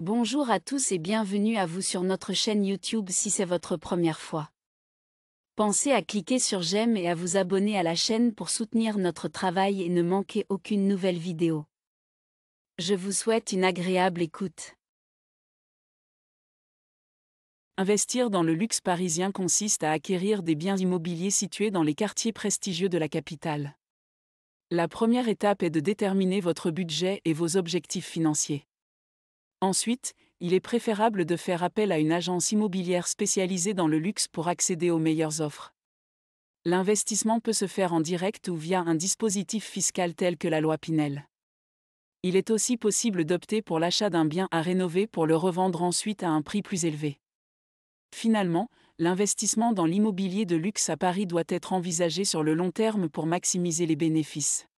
Bonjour à tous et bienvenue à vous sur notre chaîne YouTube si c'est votre première fois. Pensez à cliquer sur j'aime et à vous abonner à la chaîne pour soutenir notre travail et ne manquer aucune nouvelle vidéo. Je vous souhaite une agréable écoute. Investir dans le luxe parisien consiste à acquérir des biens immobiliers situés dans les quartiers prestigieux de la capitale. La première étape est de déterminer votre budget et vos objectifs financiers. Ensuite, il est préférable de faire appel à une agence immobilière spécialisée dans le luxe pour accéder aux meilleures offres. L'investissement peut se faire en direct ou via un dispositif fiscal tel que la loi Pinel. Il est aussi possible d'opter pour l'achat d'un bien à rénover pour le revendre ensuite à un prix plus élevé. Finalement, l'investissement dans l'immobilier de luxe à Paris doit être envisagé sur le long terme pour maximiser les bénéfices.